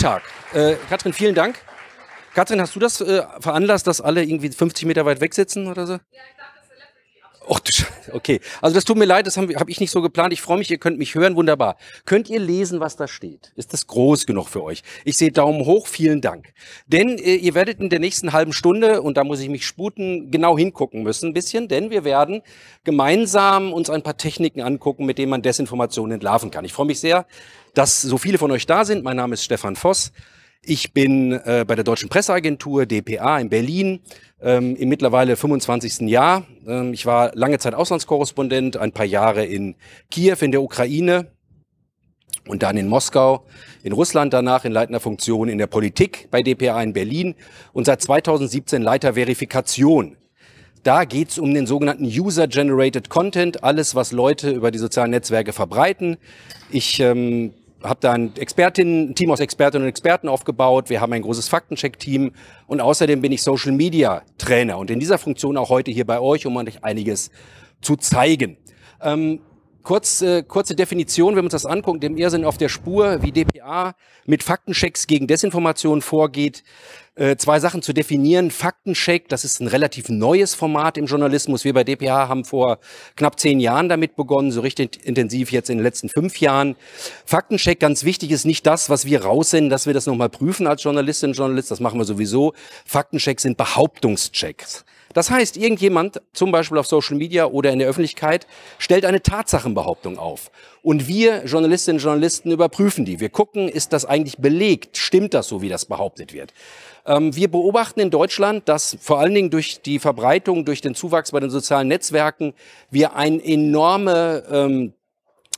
Montag. Äh, Katrin, vielen Dank. Katrin, hast du das äh, veranlasst, dass alle irgendwie 50 Meter weit weg sitzen oder so? Ja, Och, du Scheiße. Okay. Also das tut mir leid, das habe hab ich nicht so geplant. Ich freue mich, ihr könnt mich hören. Wunderbar. Könnt ihr lesen, was da steht? Ist das groß genug für euch? Ich sehe Daumen hoch, vielen Dank. Denn äh, ihr werdet in der nächsten halben Stunde, und da muss ich mich sputen, genau hingucken müssen ein bisschen, denn wir werden gemeinsam uns ein paar Techniken angucken, mit denen man Desinformation entlarven kann. Ich freue mich sehr, dass so viele von euch da sind. Mein Name ist Stefan Voss. Ich bin äh, bei der Deutschen Presseagentur, DPA, in Berlin ähm, im mittlerweile 25. Jahr. Ähm, ich war lange Zeit Auslandskorrespondent, ein paar Jahre in Kiew in der Ukraine und dann in Moskau, in Russland danach in leitender Funktion in der Politik bei DPA in Berlin und seit 2017 Leiter Verifikation. Da geht es um den sogenannten User-Generated Content, alles, was Leute über die sozialen Netzwerke verbreiten. Ich ähm, habe da ein, Expertin, ein Team aus Expertinnen und Experten aufgebaut. Wir haben ein großes Faktencheck-Team und außerdem bin ich Social Media Trainer und in dieser Funktion auch heute hier bei euch, um euch einiges zu zeigen. Ähm, Kurz, äh, kurze Definition, wenn wir uns das angucken, dem Irrsinn auf der Spur, wie DPA mit Faktenchecks gegen Desinformation vorgeht. Äh, zwei Sachen zu definieren. Faktencheck, das ist ein relativ neues Format im Journalismus. Wir bei DPA haben vor knapp zehn Jahren damit begonnen, so richtig intensiv jetzt in den letzten fünf Jahren. Faktencheck, ganz wichtig, ist nicht das, was wir raussenden, dass wir das nochmal prüfen als Journalistinnen und Journalist. Das machen wir sowieso. Faktenchecks sind Behauptungschecks. Das heißt, irgendjemand, zum Beispiel auf Social Media oder in der Öffentlichkeit, stellt eine Tatsachenbehauptung auf. Und wir Journalistinnen und Journalisten überprüfen die. Wir gucken, ist das eigentlich belegt? Stimmt das so, wie das behauptet wird? Ähm, wir beobachten in Deutschland, dass vor allen Dingen durch die Verbreitung, durch den Zuwachs bei den sozialen Netzwerken, wir eine enorme ähm,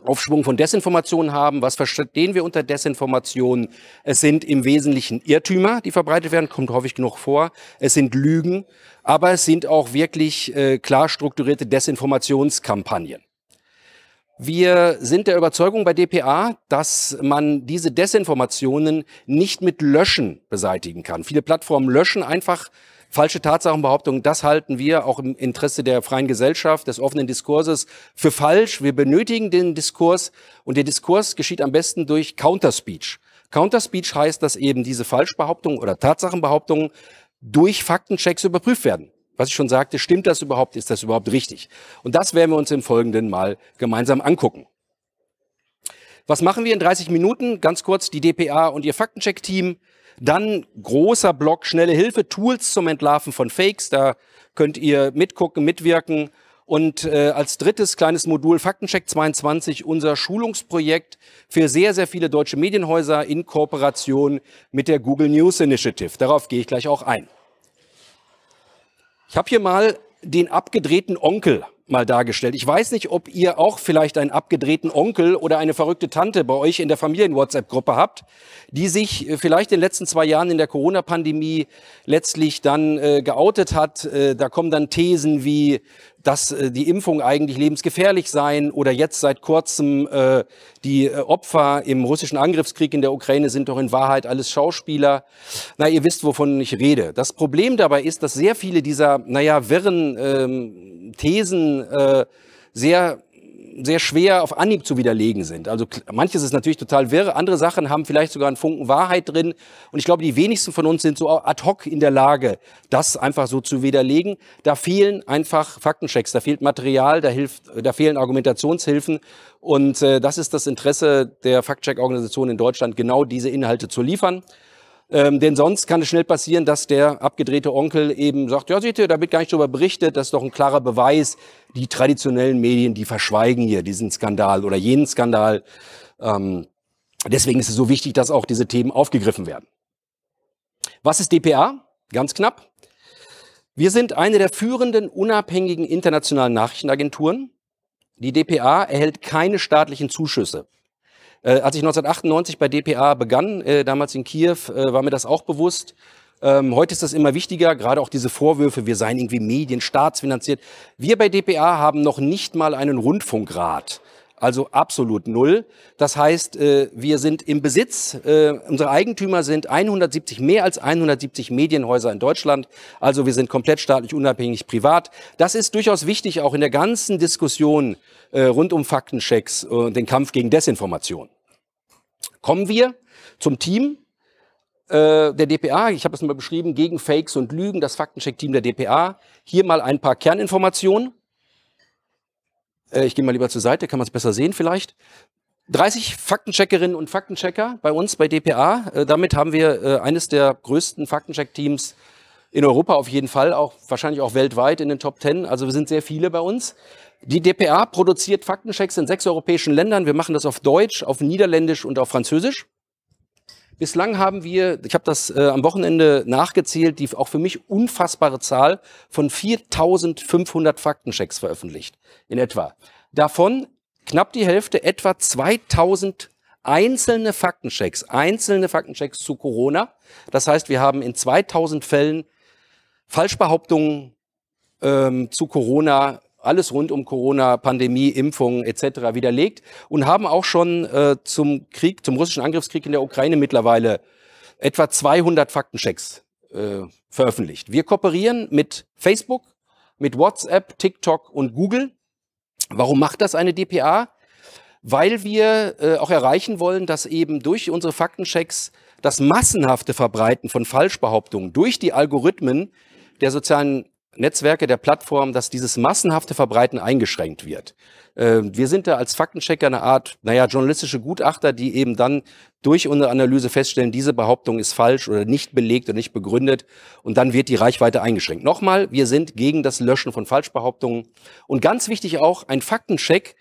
Aufschwung von Desinformation haben. Was verstehen wir unter Desinformation? Es sind im Wesentlichen Irrtümer, die verbreitet werden, kommt häufig genug vor. Es sind Lügen, aber es sind auch wirklich äh, klar strukturierte Desinformationskampagnen. Wir sind der Überzeugung bei DPA, dass man diese Desinformationen nicht mit Löschen beseitigen kann. Viele Plattformen löschen einfach falsche Tatsachenbehauptungen, das halten wir auch im Interesse der freien Gesellschaft, des offenen Diskurses für falsch. Wir benötigen den Diskurs und der Diskurs geschieht am besten durch Counterspeech. Counterspeech heißt, dass eben diese Falschbehauptungen oder Tatsachenbehauptungen durch Faktenchecks überprüft werden. Was ich schon sagte, stimmt das überhaupt? Ist das überhaupt richtig? Und das werden wir uns im Folgenden mal gemeinsam angucken. Was machen wir in 30 Minuten? Ganz kurz die DPA und ihr Faktencheck-Team. Dann großer Block schnelle Hilfe, Tools zum Entlarven von Fakes. Da könnt ihr mitgucken, mitwirken. Und äh, als drittes kleines Modul Faktencheck 22, unser Schulungsprojekt für sehr, sehr viele deutsche Medienhäuser in Kooperation mit der Google News Initiative. Darauf gehe ich gleich auch ein. Ich habe hier mal den abgedrehten Onkel mal dargestellt. Ich weiß nicht, ob ihr auch vielleicht einen abgedrehten Onkel oder eine verrückte Tante bei euch in der Familien-WhatsApp-Gruppe habt, die sich äh, vielleicht in den letzten zwei Jahren in der Corona-Pandemie letztlich dann äh, geoutet hat. Äh, da kommen dann Thesen wie, dass äh, die Impfung eigentlich lebensgefährlich seien oder jetzt seit kurzem äh, die äh, Opfer im russischen Angriffskrieg in der Ukraine sind doch in Wahrheit alles Schauspieler. Na, ihr wisst, wovon ich rede. Das Problem dabei ist, dass sehr viele dieser, naja, wirren ähm, Thesen äh, sehr sehr schwer auf Anhieb zu widerlegen sind. Also manches ist natürlich total wirr, andere Sachen haben vielleicht sogar einen Funken Wahrheit drin. Und ich glaube, die wenigsten von uns sind so ad hoc in der Lage, das einfach so zu widerlegen. Da fehlen einfach Faktenchecks, da fehlt Material, da, hilft, da fehlen Argumentationshilfen. Und äh, das ist das Interesse der Faktcheck-Organisation in Deutschland, genau diese Inhalte zu liefern. Ähm, denn sonst kann es schnell passieren, dass der abgedrehte Onkel eben sagt, ja, seht ihr, da wird gar nicht drüber berichtet, das ist doch ein klarer Beweis. Die traditionellen Medien, die verschweigen hier diesen Skandal oder jenen Skandal. Ähm, deswegen ist es so wichtig, dass auch diese Themen aufgegriffen werden. Was ist DPA? Ganz knapp. Wir sind eine der führenden unabhängigen internationalen Nachrichtenagenturen. Die DPA erhält keine staatlichen Zuschüsse. Äh, als ich 1998 bei DPA begann, äh, damals in Kiew, äh, war mir das auch bewusst. Ähm, heute ist das immer wichtiger, gerade auch diese Vorwürfe, wir seien irgendwie medienstaatsfinanziert. Wir bei DPA haben noch nicht mal einen Rundfunkrat also absolut null. Das heißt, äh, wir sind im Besitz, äh, unsere Eigentümer sind 170, mehr als 170 Medienhäuser in Deutschland. Also wir sind komplett staatlich unabhängig privat. Das ist durchaus wichtig, auch in der ganzen Diskussion äh, rund um Faktenchecks und den Kampf gegen Desinformation. Kommen wir zum Team der DPA, ich habe es mal beschrieben, gegen Fakes und Lügen, das Faktencheck-Team der DPA. Hier mal ein paar Kerninformationen. Äh, ich gehe mal lieber zur Seite, kann man es besser sehen vielleicht. 30 Faktencheckerinnen und Faktenchecker bei uns bei DPA. Äh, damit haben wir äh, eines der größten Faktencheck-Teams in Europa auf jeden Fall, auch wahrscheinlich auch weltweit in den Top 10. Also wir sind sehr viele bei uns. Die DPA produziert Faktenchecks in sechs europäischen Ländern. Wir machen das auf Deutsch, auf Niederländisch und auf Französisch. Bislang haben wir, ich habe das äh, am Wochenende nachgezählt, die auch für mich unfassbare Zahl von 4.500 Faktenchecks veröffentlicht, in etwa. Davon knapp die Hälfte, etwa 2.000 einzelne Faktenchecks, einzelne Faktenchecks zu Corona. Das heißt, wir haben in 2.000 Fällen Falschbehauptungen ähm, zu Corona alles rund um Corona, Pandemie, Impfungen etc. widerlegt und haben auch schon äh, zum Krieg, zum russischen Angriffskrieg in der Ukraine mittlerweile etwa 200 Faktenchecks äh, veröffentlicht. Wir kooperieren mit Facebook, mit WhatsApp, TikTok und Google. Warum macht das eine DPA? Weil wir äh, auch erreichen wollen, dass eben durch unsere Faktenchecks das massenhafte Verbreiten von Falschbehauptungen durch die Algorithmen der sozialen Netzwerke der Plattform, dass dieses massenhafte Verbreiten eingeschränkt wird. Ähm, wir sind da als Faktenchecker eine Art, naja, journalistische Gutachter, die eben dann durch unsere Analyse feststellen, diese Behauptung ist falsch oder nicht belegt oder nicht begründet und dann wird die Reichweite eingeschränkt. Nochmal, wir sind gegen das Löschen von Falschbehauptungen und ganz wichtig auch ein Faktencheck,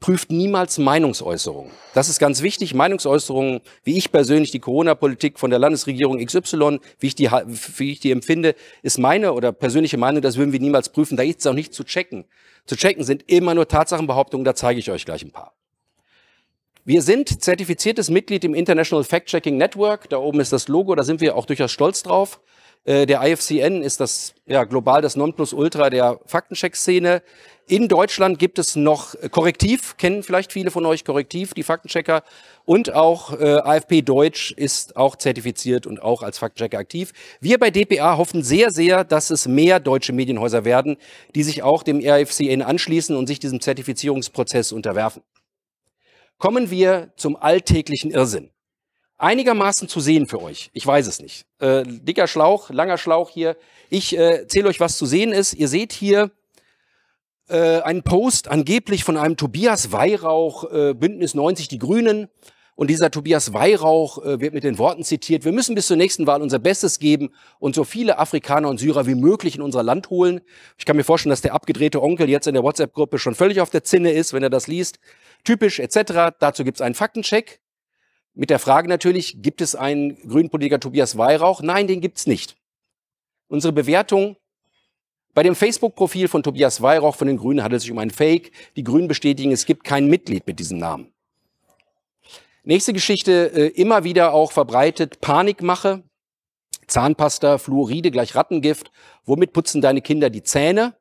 prüft niemals Meinungsäußerungen. Das ist ganz wichtig. Meinungsäußerungen, wie ich persönlich die Corona-Politik von der Landesregierung XY, wie ich, die, wie ich die empfinde, ist meine oder persönliche Meinung, das würden wir niemals prüfen. Da ist es auch nicht zu checken. Zu checken sind immer nur Tatsachenbehauptungen, da zeige ich euch gleich ein paar. Wir sind zertifiziertes Mitglied im International Fact-Checking Network. Da oben ist das Logo, da sind wir auch durchaus stolz drauf. Äh, der IFCN ist das ja, global das Nonplusultra der Faktencheck-Szene. In Deutschland gibt es noch äh, Korrektiv, kennen vielleicht viele von euch Korrektiv, die Faktenchecker. Und auch äh, AFP Deutsch ist auch zertifiziert und auch als Faktenchecker aktiv. Wir bei DPA hoffen sehr, sehr, dass es mehr deutsche Medienhäuser werden, die sich auch dem RFCN anschließen und sich diesem Zertifizierungsprozess unterwerfen. Kommen wir zum alltäglichen Irrsinn einigermaßen zu sehen für euch. Ich weiß es nicht. Äh, dicker Schlauch, langer Schlauch hier. Ich äh, zähle euch, was zu sehen ist. Ihr seht hier äh, einen Post angeblich von einem Tobias Weihrauch, äh, Bündnis 90 Die Grünen. Und dieser Tobias Weihrauch äh, wird mit den Worten zitiert, wir müssen bis zur nächsten Wahl unser Bestes geben und so viele Afrikaner und Syrer wie möglich in unser Land holen. Ich kann mir vorstellen, dass der abgedrehte Onkel jetzt in der WhatsApp-Gruppe schon völlig auf der Zinne ist, wenn er das liest. Typisch etc. Dazu gibt es einen Faktencheck. Mit der Frage natürlich, gibt es einen Grünpolitiker Tobias Weihrauch? Nein, den gibt es nicht. Unsere Bewertung bei dem Facebook-Profil von Tobias Weihrauch von den Grünen handelt es sich um ein Fake. Die Grünen bestätigen, es gibt kein Mitglied mit diesem Namen. Nächste Geschichte, äh, immer wieder auch verbreitet, Panikmache. Zahnpasta, Fluoride gleich Rattengift. Womit putzen deine Kinder die Zähne?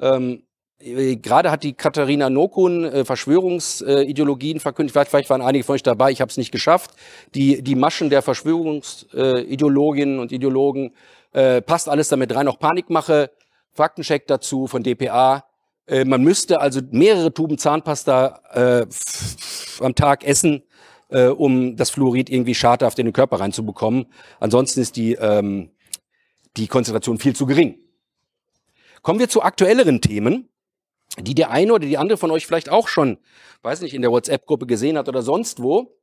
Ähm, äh, gerade hat die Katharina Nokun äh, Verschwörungsideologien verkündet. Vielleicht, waren einige von euch dabei, ich habe es nicht geschafft. Die, die Maschen der Verschwörungsideologinnen und Ideologen äh, passt alles damit rein. Auch Panikmache, Faktencheck dazu von DPA. Äh, man müsste also mehrere Tuben Zahnpasta am Tag essen, um das Fluorid irgendwie schadhaft in den Körper reinzubekommen. Ansonsten ist die, ähm, die Konzentration viel zu gering. Kommen wir zu aktuelleren Themen die der eine oder die andere von euch vielleicht auch schon, weiß nicht, in der WhatsApp-Gruppe gesehen hat oder sonst wo.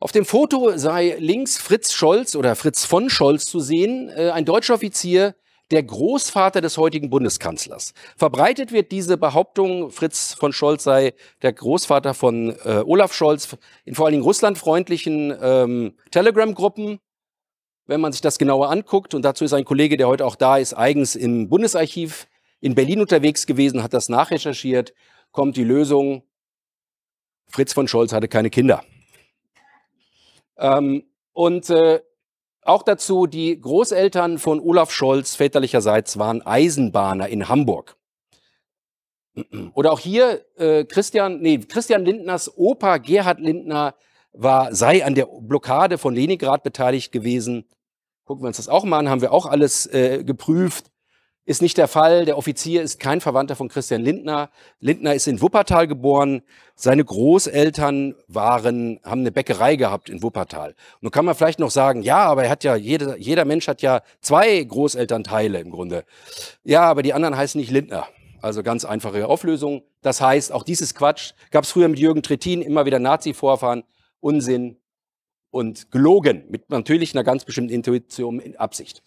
Auf dem Foto sei links Fritz Scholz oder Fritz von Scholz zu sehen, äh, ein deutscher Offizier, der Großvater des heutigen Bundeskanzlers. Verbreitet wird diese Behauptung, Fritz von Scholz sei der Großvater von äh, Olaf Scholz in vor allen Dingen russlandfreundlichen ähm, Telegram-Gruppen. Wenn man sich das genauer anguckt, und dazu ist ein Kollege, der heute auch da ist, eigens im Bundesarchiv in Berlin unterwegs gewesen, hat das nachrecherchiert, kommt die Lösung, Fritz von Scholz hatte keine Kinder. Ähm, und äh, auch dazu, die Großeltern von Olaf Scholz väterlicherseits waren Eisenbahner in Hamburg. Oder auch hier äh, Christian, nee, Christian Lindners Opa Gerhard Lindner war, sei an der Blockade von Leningrad beteiligt gewesen. Gucken wir uns das auch mal an, haben wir auch alles äh, geprüft ist nicht der Fall. Der Offizier ist kein Verwandter von Christian Lindner. Lindner ist in Wuppertal geboren. Seine Großeltern waren, haben eine Bäckerei gehabt in Wuppertal. Nun kann man vielleicht noch sagen, ja, aber er hat ja, jeder, jeder Mensch hat ja zwei Großelternteile im Grunde. Ja, aber die anderen heißen nicht Lindner. Also ganz einfache Auflösung. Das heißt, auch dieses Quatsch gab es früher mit Jürgen Trittin immer wieder Nazi-Vorfahren. Unsinn und gelogen. Mit natürlich einer ganz bestimmten Intuition in Absicht.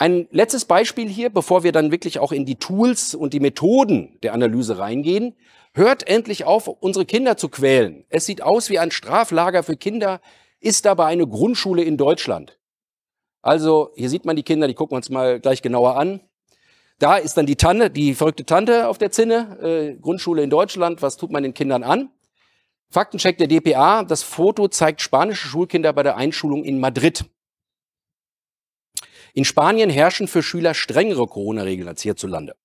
Ein letztes Beispiel hier, bevor wir dann wirklich auch in die Tools und die Methoden der Analyse reingehen. Hört endlich auf, unsere Kinder zu quälen. Es sieht aus wie ein Straflager für Kinder, ist aber eine Grundschule in Deutschland. Also, hier sieht man die Kinder, die gucken wir uns mal gleich genauer an. Da ist dann die Tanne, die verrückte Tante auf der Zinne, äh, Grundschule in Deutschland, was tut man den Kindern an? Faktencheck der DPA, das Foto zeigt spanische Schulkinder bei der Einschulung in Madrid. In Spanien herrschen für Schüler strengere Corona-Regeln als hierzulande.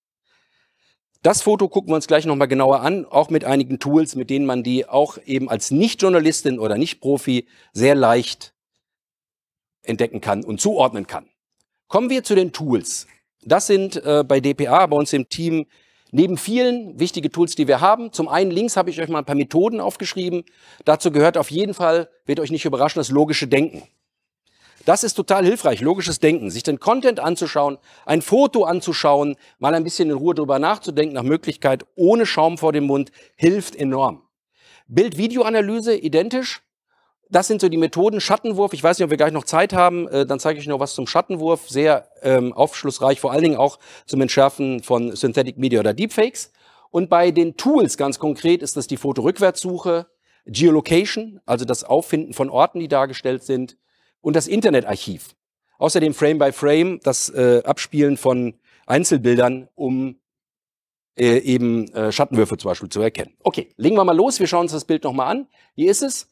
Das Foto gucken wir uns gleich nochmal genauer an, auch mit einigen Tools, mit denen man die auch eben als Nicht-Journalistin oder Nicht-Profi sehr leicht entdecken kann und zuordnen kann. Kommen wir zu den Tools. Das sind äh, bei DPA, bei uns im Team, neben vielen wichtige Tools, die wir haben. Zum einen links habe ich euch mal ein paar Methoden aufgeschrieben. Dazu gehört auf jeden Fall, wird euch nicht überraschen, das logische Denken. Das ist total hilfreich, logisches Denken, sich den Content anzuschauen, ein Foto anzuschauen, mal ein bisschen in Ruhe drüber nachzudenken, nach Möglichkeit ohne Schaum vor dem Mund, hilft enorm. Bild-Video-Analyse identisch. Das sind so die Methoden. Schattenwurf, ich weiß nicht, ob wir gleich noch Zeit haben, äh, dann zeige ich noch was zum Schattenwurf. Sehr ähm, aufschlussreich, vor allen Dingen auch zum Entschärfen von Synthetic Media oder Deepfakes. Und bei den Tools ganz konkret ist das die Fotorückwärtssuche, Geolocation, also das Auffinden von Orten, die dargestellt sind, und das Internetarchiv. Außerdem Frame by Frame das äh, Abspielen von Einzelbildern, um äh, eben äh, Schattenwürfe zum Beispiel zu erkennen. Okay, legen wir mal los. Wir schauen uns das Bild nochmal an. Hier ist es.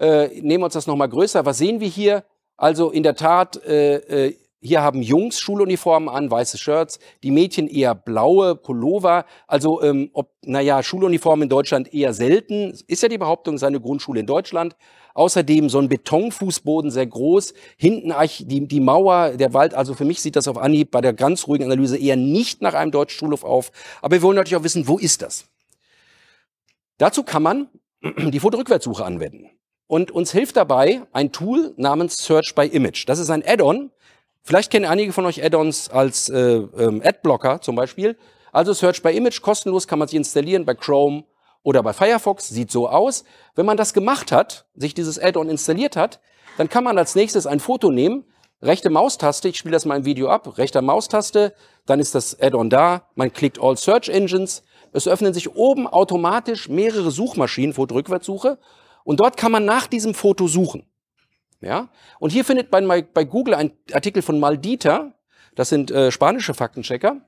Äh, nehmen wir uns das nochmal größer. Was sehen wir hier? Also in der Tat, äh, äh, hier haben Jungs Schuluniformen an, weiße Shirts, die Mädchen eher blaue Pullover. Also, ähm, ob, naja, Schuluniformen in Deutschland eher selten, ist ja die Behauptung, seine Grundschule in Deutschland. Außerdem so ein Betonfußboden, sehr groß. Hinten die, die Mauer, der Wald. Also für mich sieht das auf Anhieb bei der ganz ruhigen Analyse eher nicht nach einem deutschen Schulhof auf. Aber wir wollen natürlich auch wissen, wo ist das? Dazu kann man die Fotorückwärtssuche anwenden. Und uns hilft dabei ein Tool namens Search by Image. Das ist ein Add-on. Vielleicht kennen einige von euch Add-ons als äh, ähm, Adblocker zum Beispiel. Also Search by Image, kostenlos kann man sie installieren bei Chrome, oder bei Firefox, sieht so aus. Wenn man das gemacht hat, sich dieses Add-on installiert hat, dann kann man als nächstes ein Foto nehmen, rechte Maustaste, ich spiele das mal im Video ab, rechter Maustaste, dann ist das Add-on da, man klickt All Search Engines, es öffnen sich oben automatisch mehrere Suchmaschinen, Foto-Rückwärtssuche, und dort kann man nach diesem Foto suchen. Ja? Und hier findet man bei, bei Google einen Artikel von Maldita, das sind äh, spanische Faktenchecker,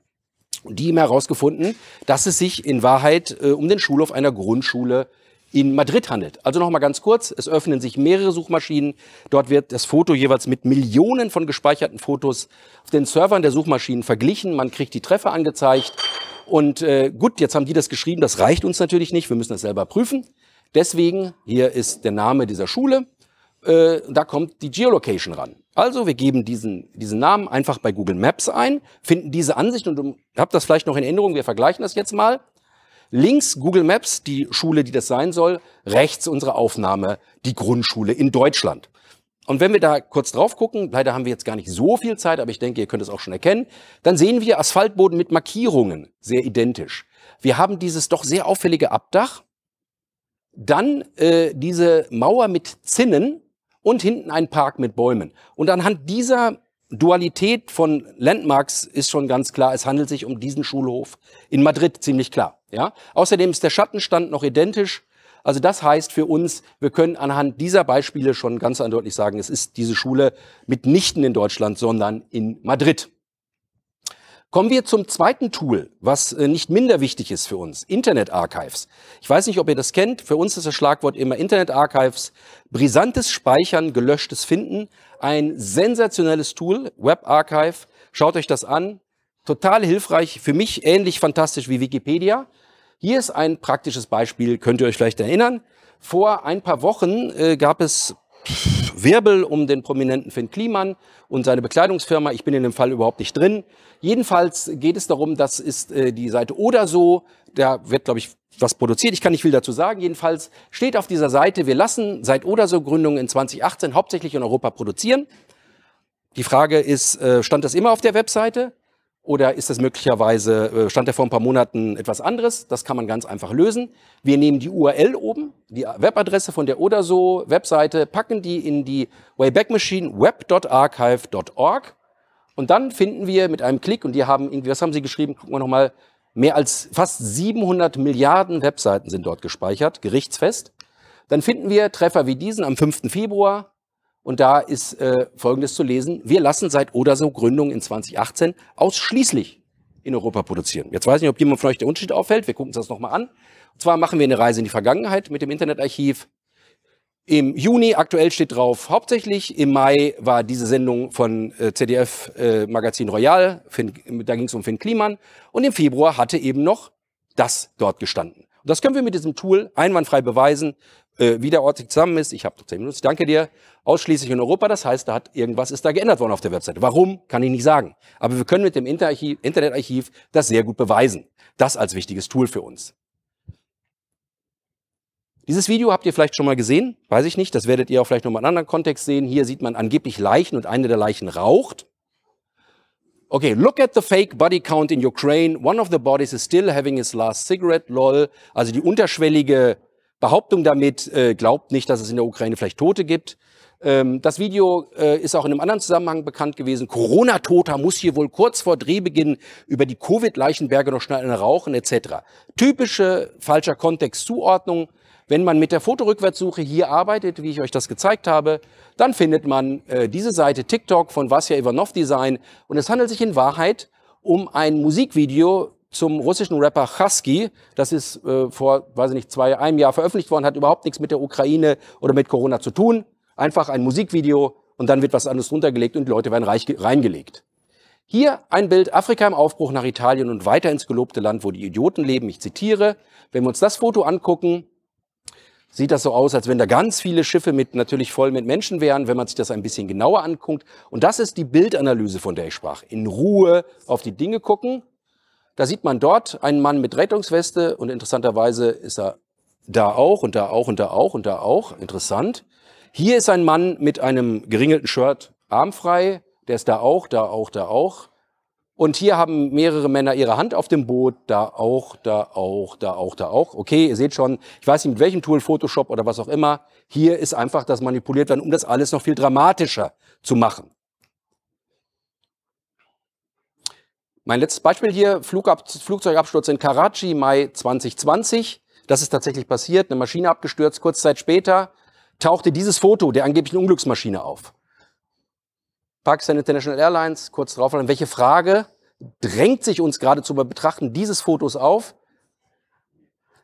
die haben herausgefunden, dass es sich in Wahrheit äh, um den Schulhof einer Grundschule in Madrid handelt. Also nochmal ganz kurz, es öffnen sich mehrere Suchmaschinen. Dort wird das Foto jeweils mit Millionen von gespeicherten Fotos auf den Servern der Suchmaschinen verglichen. Man kriegt die Treffer angezeigt. Und äh, gut, jetzt haben die das geschrieben, das reicht uns natürlich nicht, wir müssen das selber prüfen. Deswegen, hier ist der Name dieser Schule äh, da kommt die Geolocation ran. Also wir geben diesen, diesen Namen einfach bei Google Maps ein, finden diese Ansicht und habt das vielleicht noch in Erinnerung, wir vergleichen das jetzt mal. Links Google Maps, die Schule, die das sein soll, rechts unsere Aufnahme, die Grundschule in Deutschland. Und wenn wir da kurz drauf gucken, leider haben wir jetzt gar nicht so viel Zeit, aber ich denke, ihr könnt es auch schon erkennen, dann sehen wir Asphaltboden mit Markierungen, sehr identisch. Wir haben dieses doch sehr auffällige Abdach, dann äh, diese Mauer mit Zinnen, und hinten ein Park mit Bäumen. Und anhand dieser Dualität von Landmarks ist schon ganz klar, es handelt sich um diesen Schulhof in Madrid, ziemlich klar. Ja? Außerdem ist der Schattenstand noch identisch. Also das heißt für uns, wir können anhand dieser Beispiele schon ganz eindeutig sagen, es ist diese Schule mitnichten in Deutschland, sondern in Madrid. Kommen wir zum zweiten Tool, was äh, nicht minder wichtig ist für uns, Internet Archives. Ich weiß nicht, ob ihr das kennt, für uns ist das Schlagwort immer Internet Archives. Brisantes Speichern, gelöschtes Finden, ein sensationelles Tool, Web Archive. Schaut euch das an, total hilfreich, für mich ähnlich fantastisch wie Wikipedia. Hier ist ein praktisches Beispiel, könnt ihr euch vielleicht erinnern. Vor ein paar Wochen äh, gab es Wirbel um den prominenten Finn Kliman und seine Bekleidungsfirma. Ich bin in dem Fall überhaupt nicht drin. Jedenfalls geht es darum, das ist äh, die Seite oder so. Da wird, glaube ich, was produziert. Ich kann nicht viel dazu sagen. Jedenfalls steht auf dieser Seite, wir lassen seit oder so Gründungen in 2018 hauptsächlich in Europa produzieren. Die Frage ist, äh, stand das immer auf der Webseite? Oder ist das möglicherweise, äh, stand ja vor ein paar Monaten etwas anderes? Das kann man ganz einfach lösen. Wir nehmen die URL oben, die Webadresse von der oder so Webseite, packen die in die Wayback Machine web.archive.org und dann finden wir mit einem Klick und die haben irgendwie, was haben sie geschrieben? Gucken wir nochmal. Mehr als fast 700 Milliarden Webseiten sind dort gespeichert, gerichtsfest. Dann finden wir Treffer wie diesen am 5. Februar, und da ist äh, Folgendes zu lesen. Wir lassen seit oder so Gründung in 2018 ausschließlich in Europa produzieren. Jetzt weiß ich nicht, ob jemand von euch der Unterschied auffällt. Wir gucken uns das nochmal an. Und zwar machen wir eine Reise in die Vergangenheit mit dem Internetarchiv. Im Juni, aktuell steht drauf hauptsächlich, im Mai war diese Sendung von äh, ZDF äh, Magazin Royal, Finn, da ging es um Finn Kliman. Und im Februar hatte eben noch das dort gestanden. Und das können wir mit diesem Tool einwandfrei beweisen äh, widerortig zusammen ist. Ich habe noch zehn Minuten. Ich danke dir. Ausschließlich in Europa. Das heißt, da hat irgendwas ist da geändert worden auf der Webseite. Warum, kann ich nicht sagen. Aber wir können mit dem Interarchiv, Internetarchiv das sehr gut beweisen. Das als wichtiges Tool für uns. Dieses Video habt ihr vielleicht schon mal gesehen, weiß ich nicht. Das werdet ihr auch vielleicht nochmal in einem anderen Kontext sehen. Hier sieht man angeblich Leichen und eine der Leichen raucht. Okay, look at the fake body count in Ukraine. One of the bodies is still having his last cigarette, lol. Also die unterschwellige Behauptung damit, äh, glaubt nicht, dass es in der Ukraine vielleicht Tote gibt. Ähm, das Video äh, ist auch in einem anderen Zusammenhang bekannt gewesen. Corona-Toter muss hier wohl kurz vor Drehbeginn über die Covid-Leichenberge noch schnell rauchen etc. Typische falscher Kontextzuordnung. Wenn man mit der Fotorückwärtssuche hier arbeitet, wie ich euch das gezeigt habe, dann findet man äh, diese Seite TikTok von Vasya Ivanov Design. Und es handelt sich in Wahrheit um ein Musikvideo zum russischen Rapper Chasky. Das ist äh, vor, weiß ich nicht, zwei, einem Jahr veröffentlicht worden, hat überhaupt nichts mit der Ukraine oder mit Corona zu tun. Einfach ein Musikvideo und dann wird was anderes runtergelegt und die Leute werden reich, reingelegt. Hier ein Bild Afrika im Aufbruch nach Italien und weiter ins gelobte Land, wo die Idioten leben. Ich zitiere, wenn wir uns das Foto angucken, sieht das so aus, als wenn da ganz viele Schiffe mit natürlich voll mit Menschen wären, wenn man sich das ein bisschen genauer anguckt. Und das ist die Bildanalyse, von der ich sprach. In Ruhe auf die Dinge gucken, da sieht man dort einen Mann mit Rettungsweste und interessanterweise ist er da auch und da auch und da auch und da auch. Interessant. Hier ist ein Mann mit einem geringelten Shirt armfrei. Der ist da auch, da auch, da auch. Und hier haben mehrere Männer ihre Hand auf dem Boot. Da auch, da auch, da auch, da auch. Okay, ihr seht schon, ich weiß nicht mit welchem Tool, Photoshop oder was auch immer. Hier ist einfach das manipuliert werden, um das alles noch viel dramatischer zu machen. Mein letztes Beispiel hier, Flugab Flugzeugabsturz in Karachi, Mai 2020. Das ist tatsächlich passiert, eine Maschine abgestürzt. Kurz Zeit später tauchte dieses Foto der angeblichen Unglücksmaschine auf. Pakistan International Airlines, kurz darauf, welche Frage drängt sich uns gerade beim Betrachten dieses Fotos auf?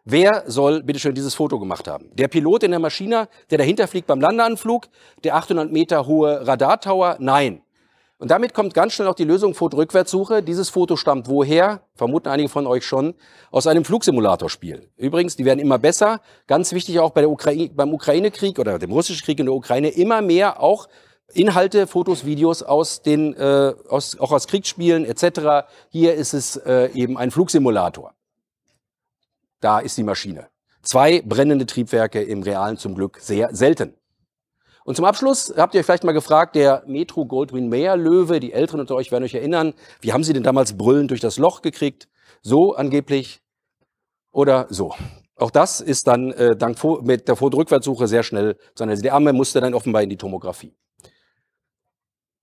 Wer soll bitteschön dieses Foto gemacht haben? Der Pilot in der Maschine, der dahinter fliegt beim Landeanflug, der 800 Meter hohe Radartower? Nein. Und damit kommt ganz schnell auch die Lösung Foto-Rückwärtssuche. Dieses Foto stammt woher? Vermuten einige von euch schon. Aus einem Flugsimulatorspiel. Übrigens, die werden immer besser. Ganz wichtig auch bei der Ukraine, beim Ukraine-Krieg oder dem russischen Krieg in der Ukraine immer mehr auch Inhalte, Fotos, Videos aus den, äh, aus, auch aus Kriegsspielen etc. Hier ist es äh, eben ein Flugsimulator. Da ist die Maschine. Zwei brennende Triebwerke im Realen zum Glück sehr selten. Und zum Abschluss habt ihr euch vielleicht mal gefragt, der Metro Goldwyn Mayer Löwe, die Älteren unter euch werden euch erinnern, wie haben sie denn damals brüllend durch das Loch gekriegt? So angeblich oder so. Auch das ist dann äh, dank Fo mit der Fotorückwärtssuche sehr schnell zu analysieren. Der Arme musste dann offenbar in die Tomographie.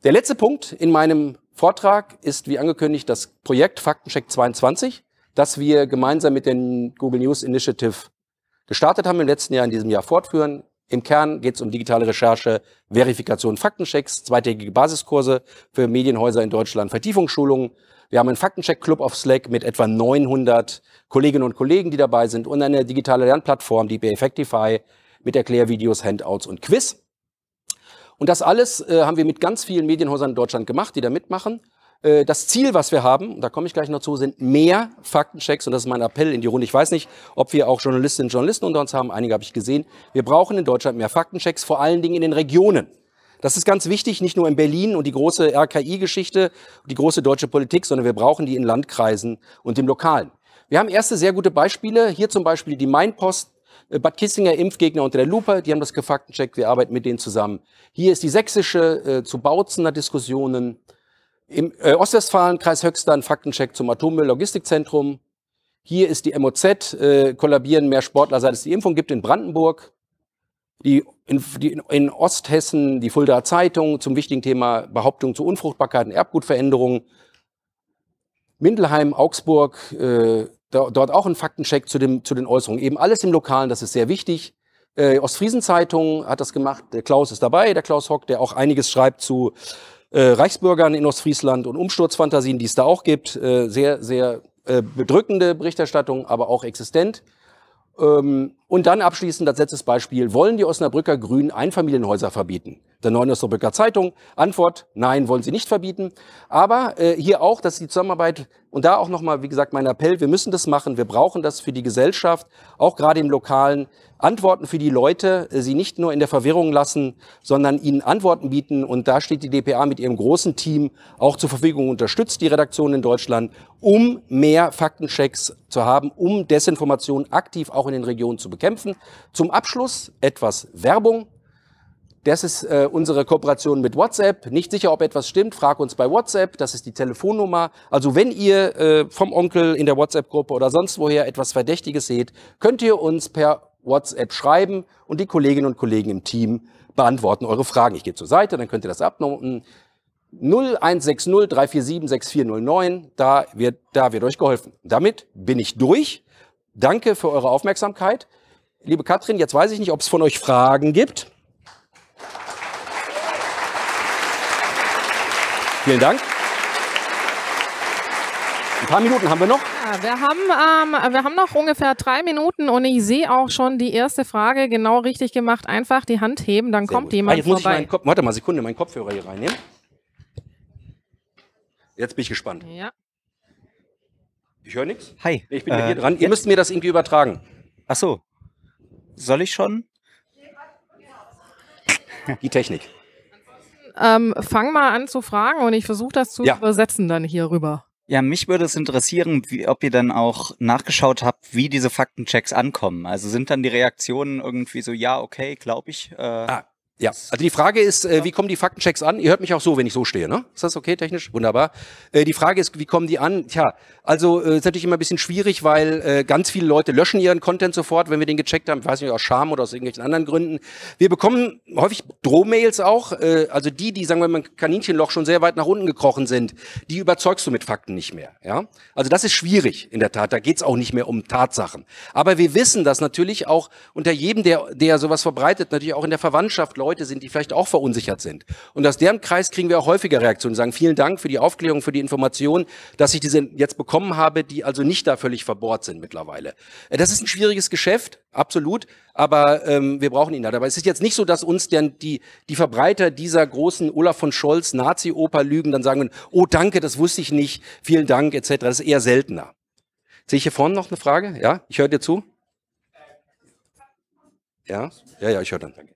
Der letzte Punkt in meinem Vortrag ist, wie angekündigt, das Projekt Faktencheck 22, das wir gemeinsam mit den Google News Initiative gestartet haben, im letzten Jahr, in diesem Jahr fortführen. Im Kern geht es um digitale Recherche, Verifikation, Faktenchecks, zweitägige Basiskurse für Medienhäuser in Deutschland, Vertiefungsschulungen. Wir haben einen Faktencheck-Club auf Slack mit etwa 900 Kolleginnen und Kollegen, die dabei sind und eine digitale Lernplattform, die Effectify, mit Erklärvideos, Handouts und Quiz. Und das alles äh, haben wir mit ganz vielen Medienhäusern in Deutschland gemacht, die da mitmachen. Äh, das Ziel, was wir haben, da komme ich gleich noch zu, sind mehr Faktenchecks und das ist mein Appell in die Runde. Ich weiß nicht, ob wir auch Journalistinnen und Journalisten unter uns haben, einige habe ich gesehen. Wir brauchen in Deutschland mehr Faktenchecks, vor allen Dingen in den Regionen. Das ist ganz wichtig, nicht nur in Berlin und die große RKI-Geschichte, die große deutsche Politik, sondern wir brauchen die in Landkreisen und im Lokalen. Wir haben erste sehr gute Beispiele. Hier zum Beispiel die Mainpost, äh, Bad Kissinger Impfgegner unter der Lupe, die haben das gefaktencheckt, wir arbeiten mit denen zusammen. Hier ist die sächsische äh, zu Bautzener Diskussionen, im äh, Ostwestfalen, Kreis Höxter, Faktencheck zum Atommüll-Logistikzentrum. Hier ist die MOZ, äh, kollabieren mehr Sportler, seit es die Impfung gibt, in Brandenburg. Die in, die, in Osthessen die Fuldaer Zeitung zum wichtigen Thema Behauptung zu Unfruchtbarkeit und Erbgutveränderungen. Mindelheim, Augsburg, äh, da, dort auch ein Faktencheck zu, dem, zu den Äußerungen. Eben alles im Lokalen, das ist sehr wichtig. Äh, Ostfriesen Zeitung hat das gemacht, der Klaus ist dabei, der Klaus Hock, der auch einiges schreibt zu äh, Reichsbürgern in Ostfriesland und Umsturzfantasien, die es da auch gibt. Äh, sehr, sehr äh, bedrückende Berichterstattung, aber auch existent. Ähm, und dann abschließend als letztes Beispiel, wollen die Osnabrücker Grünen Einfamilienhäuser verbieten? Der Neuen Osnabrücker Zeitung, Antwort, nein, wollen sie nicht verbieten. Aber äh, hier auch, dass die Zusammenarbeit, und da auch nochmal, wie gesagt, mein Appell, wir müssen das machen, wir brauchen das für die Gesellschaft, auch gerade im Lokalen, Antworten für die Leute, äh, sie nicht nur in der Verwirrung lassen, sondern ihnen Antworten bieten. Und da steht die DPA mit ihrem großen Team auch zur Verfügung, unterstützt die Redaktion in Deutschland, um mehr Faktenchecks zu haben, um Desinformation aktiv auch in den Regionen zu bekämpfen bekämpfen. Zum Abschluss etwas Werbung. Das ist äh, unsere Kooperation mit WhatsApp. Nicht sicher, ob etwas stimmt, frag uns bei WhatsApp. Das ist die Telefonnummer. Also wenn ihr äh, vom Onkel in der WhatsApp-Gruppe oder sonst woher etwas Verdächtiges seht, könnt ihr uns per WhatsApp schreiben und die Kolleginnen und Kollegen im Team beantworten eure Fragen. Ich gehe zur Seite, dann könnt ihr das abnoten. 0160 347 6409, da wird, da wird euch geholfen. Damit bin ich durch. Danke für eure Aufmerksamkeit. Liebe Katrin, jetzt weiß ich nicht, ob es von euch Fragen gibt. Vielen Dank. Ein paar Minuten haben wir noch. Ja, wir, haben, ähm, wir haben noch ungefähr drei Minuten und ich sehe auch schon die erste Frage genau richtig gemacht. Einfach die Hand heben, dann Sehr kommt gut. jemand ah, jetzt vorbei. Muss ich Kopf, warte mal, Sekunde, meinen Kopfhörer hier reinnehmen. Jetzt bin ich gespannt. Ja. Ich höre nichts. Hi. Ich bin äh, hier dran. Ihr müsst mir das irgendwie übertragen. Ach so, soll ich schon? Die Technik. Ähm, fang mal an zu fragen und ich versuche das zu ja. übersetzen dann hier rüber. Ja, mich würde es interessieren, wie, ob ihr dann auch nachgeschaut habt, wie diese Faktenchecks ankommen. Also sind dann die Reaktionen irgendwie so, ja, okay, glaube ich. Äh, ah, ja, also die Frage ist, äh, wie kommen die Faktenchecks an? Ihr hört mich auch so, wenn ich so stehe, ne? Ist das okay technisch? Wunderbar. Äh, die Frage ist, wie kommen die an? Tja, also äh, ist natürlich immer ein bisschen schwierig, weil äh, ganz viele Leute löschen ihren Content sofort, wenn wir den gecheckt haben, ich weiß nicht, aus Scham oder aus irgendwelchen anderen Gründen. Wir bekommen häufig Drohmails auch, äh, also die, die, sagen wir mal, im Kaninchenloch schon sehr weit nach unten gekrochen sind, die überzeugst du mit Fakten nicht mehr, ja? Also das ist schwierig, in der Tat. Da geht's auch nicht mehr um Tatsachen. Aber wir wissen, dass natürlich auch unter jedem, der, der sowas verbreitet, natürlich auch in der Verwandtschaft Leute Leute sind, die vielleicht auch verunsichert sind. Und aus deren Kreis kriegen wir auch häufiger Reaktionen, sagen vielen Dank für die Aufklärung, für die Information, dass ich diese jetzt bekommen habe, die also nicht da völlig verbohrt sind mittlerweile. Äh, das ist ein schwieriges Geschäft, absolut, aber ähm, wir brauchen ihn da. Halt. Aber es ist jetzt nicht so, dass uns denn die, die Verbreiter dieser großen Olaf von Scholz Nazi-Oper lügen, dann sagen, oh danke, das wusste ich nicht, vielen Dank etc. Das ist eher seltener. Sehe ich hier vorne noch eine Frage? Ja, ich höre dir zu. Ja, ja, ja, ich höre dann. Danke.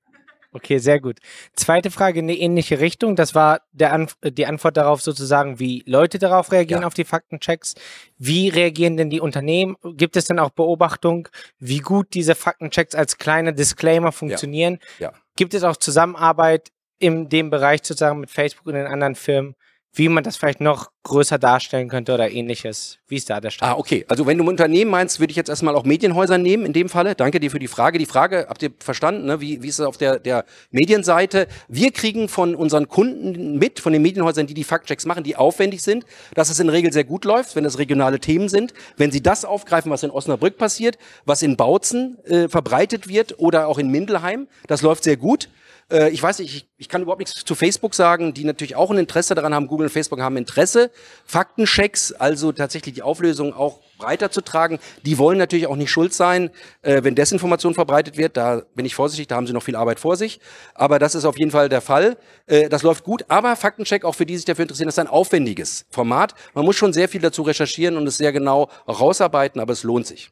Okay, sehr gut. Zweite Frage in eine ähnliche Richtung. Das war Anf die Antwort darauf sozusagen, wie Leute darauf reagieren ja. auf die Faktenchecks. Wie reagieren denn die Unternehmen? Gibt es denn auch Beobachtung, wie gut diese Faktenchecks als kleiner Disclaimer funktionieren? Ja. Ja. Gibt es auch Zusammenarbeit in dem Bereich sozusagen mit Facebook und den anderen Firmen, wie man das vielleicht noch größer darstellen könnte oder ähnliches. Wie ist da der Stand? Ah, okay. Also wenn du Unternehmen meinst, würde ich jetzt erstmal auch Medienhäuser nehmen in dem Falle. Danke dir für die Frage. Die Frage, habt ihr verstanden, ne? wie, wie ist es auf der, der Medienseite? Wir kriegen von unseren Kunden mit, von den Medienhäusern, die die Faktchecks machen, die aufwendig sind, dass es in Regel sehr gut läuft, wenn es regionale Themen sind. Wenn sie das aufgreifen, was in Osnabrück passiert, was in Bautzen äh, verbreitet wird oder auch in Mindelheim, das läuft sehr gut. Äh, ich weiß nicht, ich, ich kann überhaupt nichts zu Facebook sagen, die natürlich auch ein Interesse daran haben. Google und Facebook haben Interesse, Faktenchecks, also tatsächlich die Auflösung auch breiter zu tragen. Die wollen natürlich auch nicht schuld sein, äh, wenn Desinformation verbreitet wird. Da bin ich vorsichtig, da haben sie noch viel Arbeit vor sich. Aber das ist auf jeden Fall der Fall. Äh, das läuft gut. Aber Faktencheck, auch für die, die sich dafür interessieren, das ist ein aufwendiges Format. Man muss schon sehr viel dazu recherchieren und es sehr genau rausarbeiten, aber es lohnt sich.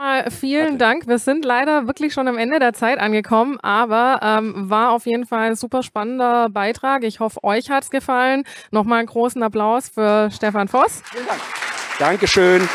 Mal vielen Dank. Wir sind leider wirklich schon am Ende der Zeit angekommen, aber ähm, war auf jeden Fall ein super spannender Beitrag. Ich hoffe, euch hat es gefallen. Nochmal einen großen Applaus für Stefan Voss. Vielen Dank. Dankeschön.